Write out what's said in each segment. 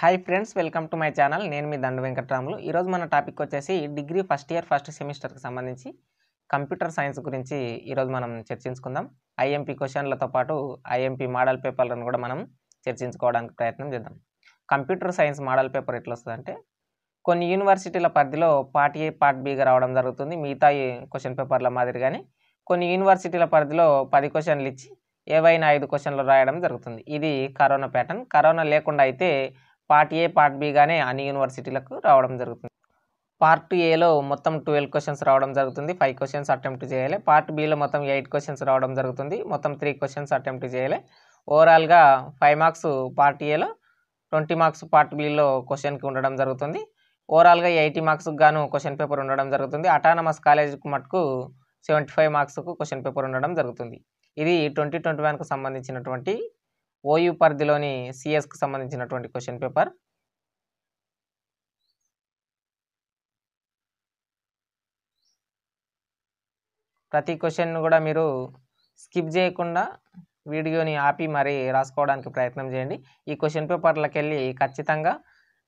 hi friends welcome to my channel నేను మీ దండు వెంకట్రాములు ఈరోజు మన టాపిక్ వచ్చేసి డిగ్రీ ఫస్ట్ ఇయర్ ఫస్ట్ సెమిస్టర్కి సంబంధించి కంప్యూటర్ సైన్స్ గురించి ఈరోజు మనం చర్చించుకుందాం ఐఎంపీ క్వశ్చన్లతో పాటు ఐఎంపీ మోడల్ పేపర్లను కూడా మనం చర్చించుకోవడానికి ప్రయత్నం చేద్దాం కంప్యూటర్ సైన్స్ మోడల్ పేపర్ ఎట్లా వస్తుందంటే కొన్ని యూనివర్సిటీల పరిధిలో పార్ట్ ఏ పార్ట్ బిగా రావడం జరుగుతుంది మిగతా క్వశ్చన్ పేపర్ల మాదిరిగానే కొన్ని యూనివర్సిటీల పరిధిలో పది క్వశ్చన్లు ఇచ్చి ఏవైనా ఐదు క్వశ్చన్లు రాయడం జరుగుతుంది ఇది కరోనా ప్యాటర్న్ కరోనా లేకుండా అయితే పార్ట్ ఏ పార్ట్ బీగానే అన్ని యూనివర్సిటీలకు రావడం జరుగుతుంది పార్ట్ ఏలో మొత్తం ట్వెల్వ్ క్వశ్చన్స్ రావడం జరుగుతుంది ఫైవ్ క్వశ్చన్స్ అటెంప్ట్ చేయాలి పార్ట్ బీలో మొత్తం ఎయిట్ క్వశ్చన్స్ రావడం జరుగుతుంది మొత్తం త్రీ క్వశ్చన్స్ అటెంప్ట్ చేయాలి ఓవరాల్గా ఫైవ్ మార్క్స్ పార్ట్ ఏలో ట్వంటీ మార్క్స్ పార్ట్ బీలో క్వశ్చన్కి ఉండడం జరుగుతుంది ఓవరాల్గా ఎయిటీ మార్క్స్కి గాను క్వశ్చన్ పేపర్ ఉండడం జరుగుతుంది అటానమస్ కాలేజ్కి మటుకు సెవెంటీ ఫైవ్ మార్క్స్కు క్వశ్చన్ పేపర్ ఉండడం జరుగుతుంది ఇది ట్వంటీ ట్వంటీ వన్కు సంబంధించినటువంటి ఓయు పరిధిలోని సిఎస్కి సంబంధించినటువంటి క్వశ్చన్ పేపర్ ప్రతి క్వశ్చన్ను కూడా మీరు స్కిప్ చేయకుండా వీడియోని ఆపి మరీ రాసుకోవడానికి ప్రయత్నం చేయండి ఈ క్వశ్చన్ పేపర్లకు వెళ్ళి ఖచ్చితంగా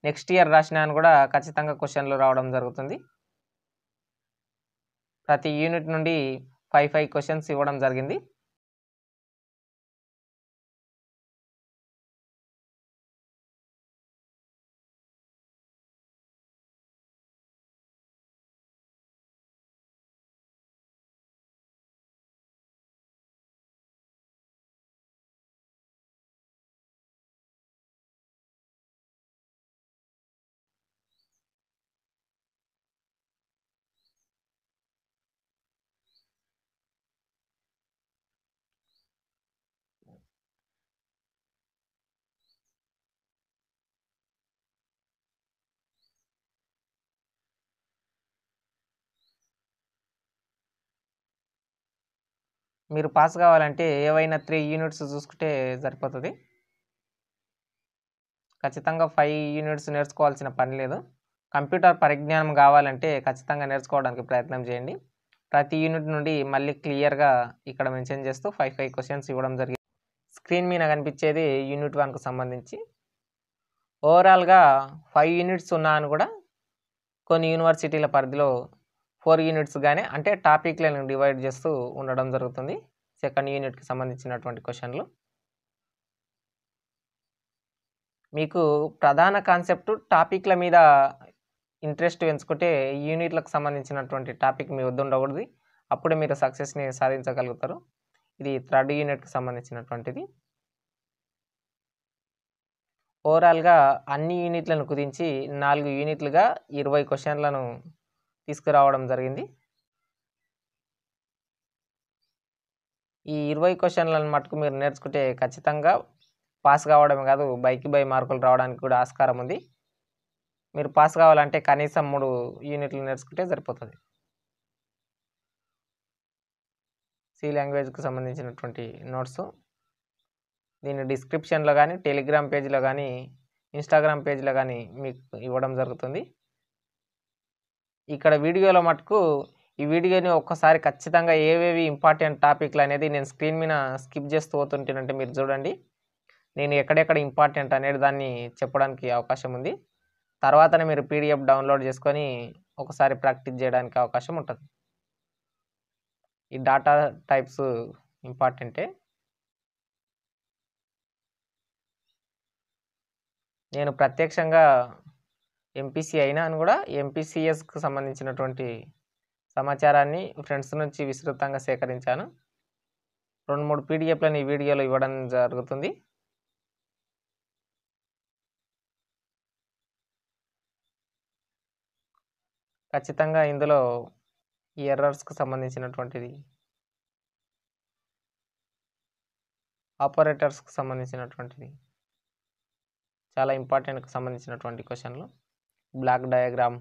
నెక్స్ట్ ఇయర్ రాసినాను కూడా ఖచ్చితంగా క్వశ్చన్లు రావడం జరుగుతుంది ప్రతి యూనిట్ నుండి ఫైవ్ ఫైవ్ క్వశ్చన్స్ ఇవ్వడం జరిగింది మీరు పాస్ కావాలంటే ఏవైనా త్రీ యూనిట్స్ చూసుకుంటే సరిపోతుంది ఖచ్చితంగా ఫైవ్ యూనిట్స్ నేర్చుకోవాల్సిన పని లేదు కంప్యూటర్ పరిజ్ఞానం కావాలంటే ఖచ్చితంగా నేర్చుకోవడానికి ప్రయత్నం చేయండి ప్రతి యూనిట్ నుండి మళ్ళీ క్లియర్గా ఇక్కడ మెన్షన్ చేస్తూ ఫైవ్ ఫైవ్ క్వశ్చన్స్ ఇవ్వడం జరిగింది స్క్రీన్ మీద కనిపించేది యూనిట్ వన్కు సంబంధించి ఓవరాల్గా ఫైవ్ యూనిట్స్ ఉన్నా అని కూడా కొన్ని యూనివర్సిటీల పరిధిలో ఫోర్ యూనిట్స్గానే అంటే టాపిక్లను డివైడ్ చేస్తూ ఉండడం జరుగుతుంది సెకండ్ యూనిట్కి సంబంధించినటువంటి క్వశ్చన్లు మీకు ప్రధాన కాన్సెప్ట్ టాపిక్ల మీద ఇంట్రెస్ట్ పెంచుకుంటే యూనిట్లకు సంబంధించినటువంటి టాపిక్ మీ వద్ద ఉండకూడదు అప్పుడే మీరు సక్సెస్ని సాధించగలుగుతారు ఇది థర్డ్ యూనిట్కి సంబంధించినటువంటిది ఓవరాల్గా అన్ని యూనిట్లను కుదించి నాలుగు యూనిట్లుగా ఇరవై క్వశ్చన్లను తీసుకురావడం జరిగింది ఈ ఇరవై క్వశ్చన్లను మటుకు మీరు నేర్చుకుంటే ఖచ్చితంగా పాస్ కావడమే కాదు బైకి బై మార్కులు రావడానికి కూడా ఆస్కారం ఉంది మీరు పాస్ కావాలంటే కనీసం మూడు యూనిట్లు నేర్చుకుంటే సరిపోతుంది సి లాంగ్వేజ్కి సంబంధించినటువంటి నోట్స్ దీన్ని డిస్క్రిప్షన్లో కానీ టెలిగ్రామ్ పేజీలో కానీ ఇన్స్టాగ్రామ్ పేజీలో కానీ మీకు ఇవ్వడం జరుగుతుంది ఇక్కడ వీడియోలో మటుకు ఈ వీడియోని ఒక్కసారి ఖచ్చితంగా ఏవేవి ఇంపార్టెంట్ టాపిక్లు అనేది నేను స్క్రీన్ మీద స్కిప్ చేస్తూ పోతుంటానంటే మీరు చూడండి నేను ఎక్కడెక్కడ ఇంపార్టెంట్ అనేది దాన్ని చెప్పడానికి అవకాశం ఉంది తర్వాతనే మీరు పీడిఎఫ్ డౌన్లోడ్ చేసుకొని ఒకసారి ప్రాక్టీస్ చేయడానికి అవకాశం ఉంటుంది ఈ డాటా టైప్స్ ఇంపార్టెంటే నేను ప్రత్యక్షంగా ఎంపీసీ అయినా అని కూడా ఎంపీసీఎస్కు సంబంధించినటువంటి సమాచారాన్ని ఫ్రెండ్స్ నుంచి విస్తృతంగా సేకరించాను రెండు మూడు పీడిఎఫ్లను ఈ వీడియోలో ఇవ్వడం జరుగుతుంది ఖచ్చితంగా ఇందులో ఈ ఎర్రర్స్కు సంబంధించినటువంటిది ఆపరేటర్స్కు సంబంధించినటువంటిది చాలా ఇంపార్టెంట్కి సంబంధించినటువంటి క్వశ్చన్లు బ్లాక్ డయాగ్రామ్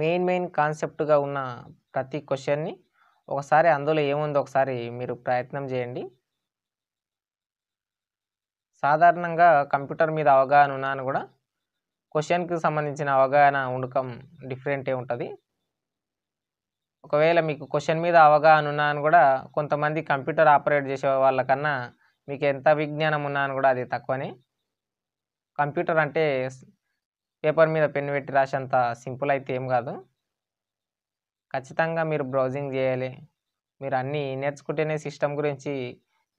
మెయిన్ మెయిన్ కాన్సెప్ట్గా ఉన్న ప్రతి క్వశ్చన్ని ఒకసారి అందులో ఏముందో ఒకసారి మీరు ప్రయత్నం చేయండి సాధారణంగా కంప్యూటర్ మీద అవగాహన ఉన్నాను కూడా క్వశ్చన్కి సంబంధించిన అవగాహన ఉండకం డిఫరెంటే ఉంటుంది ఒకవేళ మీకు క్వశ్చన్ మీద అవగాహన ఉన్నా అని కూడా కొంతమంది కంప్యూటర్ ఆపరేట్ చేసే వాళ్ళకన్నా మీకు ఎంత విజ్ఞానం ఉన్నా అని కూడా అది తక్కువనే కంప్యూటర్ అంటే పేపర్ మీద పెన్ పెట్టి రాసేంత సింపుల్ అయితే ఏం కాదు ఖచ్చితంగా మీరు బ్రౌజింగ్ చేయాలి మీరు అన్నీ నేర్చుకుంటేనే సిస్టమ్ గురించి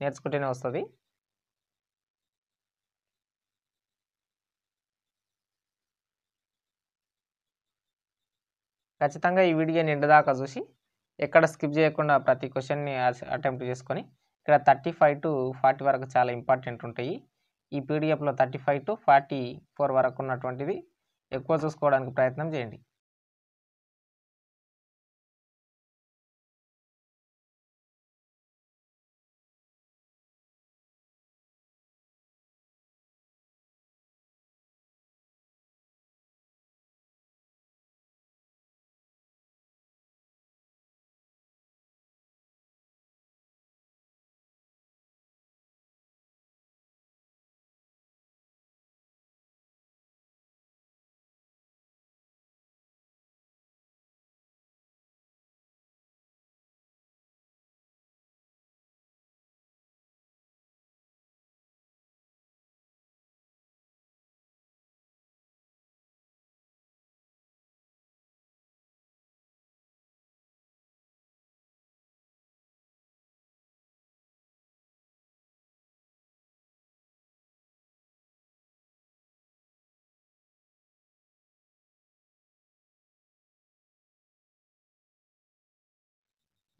నేర్చుకుంటేనే వస్తుంది ఖచ్చితంగా ఈ వీడియో నిండుదాకా చూసి ఎక్కడ స్కిప్ చేయకుండా ప్రతి క్వశ్చన్ని అటెంప్ట్ చేసుకొని ఇక్కడ థర్టీ ఫైవ్ టు ఫార్టీ వరకు చాలా ఇంపార్టెంట్ ఉంటాయి ఈ పీడిఎఫ్లో thirty five to forty four వరకు ఉన్నటువంటిది ఎక్కువ చూసుకోవడానికి ప్రయత్నం చేయండి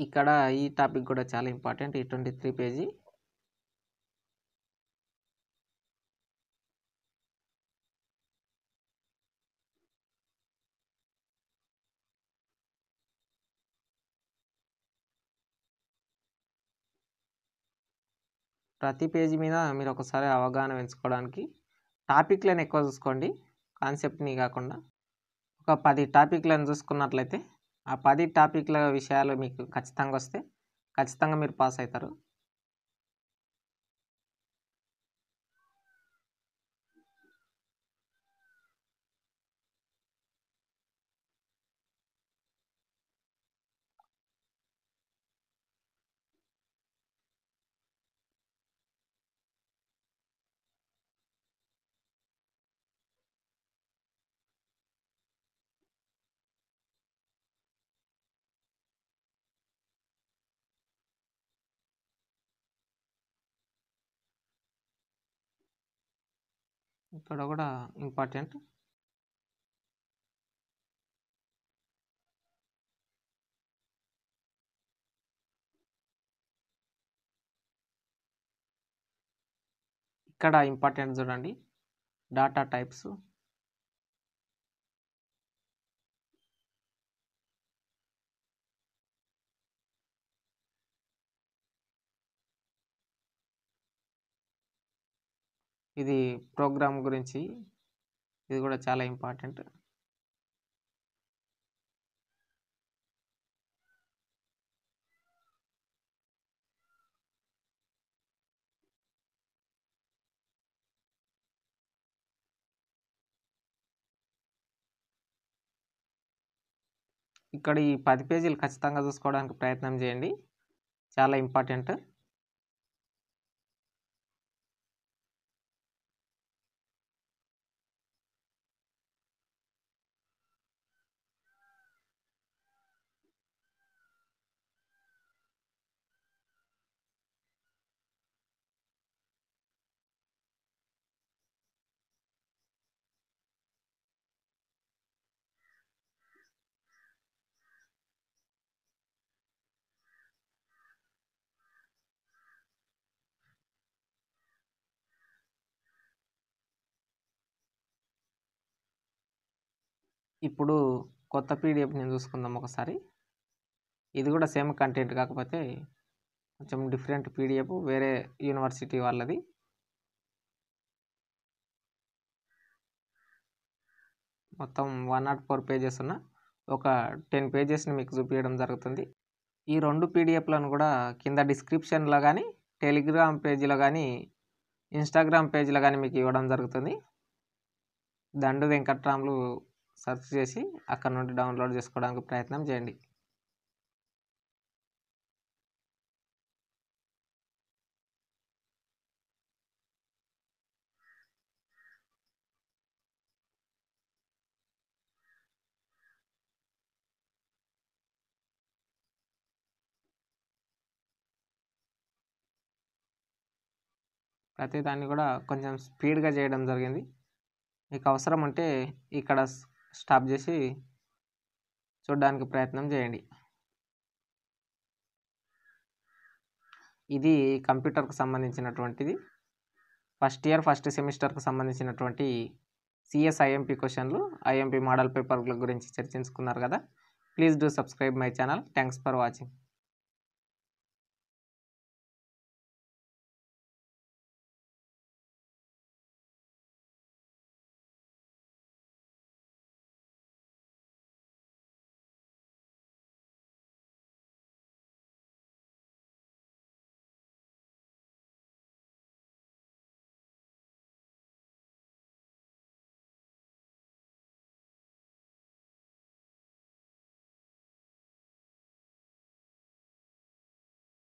ఇక్కడ ఈ టాపిక్ కూడా చాలా ఇంపార్టెంట్ ఈ ట్వంటీ త్రీ పేజీ ప్రతి పేజీ మీద మీరు ఒకసారి అవగాహన పెంచుకోవడానికి టాపిక్లను ఎక్కువ చూసుకోండి కాన్సెప్ట్ని కాకుండా ఒక పది టాపిక్లను చూసుకున్నట్లయితే ఆ పది టాపిక్ల విషయాలు మీకు ఖచ్చితంగా వస్తే ఖచ్చితంగా మీరు పాస్ అవుతారు ఇక్కడ కూడా ఇంపార్టెంట్ ఇక్కడ ఇంపార్టెంట్ చూడండి డాటా టైప్స్ ఇది ప్రోగ్రామ్ గురించి ఇది కూడా చాలా ఇంపార్టెంట్ ఇక్కడ ఈ పది పేజీలు ఖచ్చితంగా చూసుకోవడానికి ప్రయత్నం చేయండి చాలా ఇంపార్టెంట్ ఇప్పుడు కొత్త పీడిఎఫ్ నేను చూసుకుందాం ఒకసారి ఇది కూడా సేమ్ కంటెంట్ కాకపోతే కొంచెం డిఫరెంట్ పీడిఎఫ్ వేరే యూనివర్సిటీ వాళ్ళది మొత్తం వన్ నాట్ ఫోర్ పేజెస్ ఉన్న ఒక టెన్ పేజెస్ని మీకు చూపించడం జరుగుతుంది ఈ రెండు పీడిఎఫ్లను కూడా కింద డిస్క్రిప్షన్లో కానీ టెలిగ్రామ్ పేజీలో కానీ ఇన్స్టాగ్రామ్ పేజీలో కానీ మీకు ఇవ్వడం జరుగుతుంది దండు వెంకట్రాములు సర్చ్ చేసి అక్కడ నుండి డౌన్లోడ్ చేసుకోవడానికి ప్రయత్నం చేయండి ప్రతి దాన్ని కూడా కొంచెం స్పీడ్గా చేయడం జరిగింది మీకు అవసరం ఉంటే ఇక్కడ స్టాప్ చేసి చూడడానికి ప్రయత్నం చేయండి ఇది కంప్యూటర్కు సంబంధించినటువంటిది ఫస్ట్ ఇయర్ ఫస్ట్ సెమిస్టర్కు సంబంధించినటువంటి సిఎస్ ఐఎంపి క్వశ్చన్లు ఐఎంపి మోడల్ పేపర్ల గురించి చర్చించుకున్నారు కదా please do subscribe my channel thanks for watching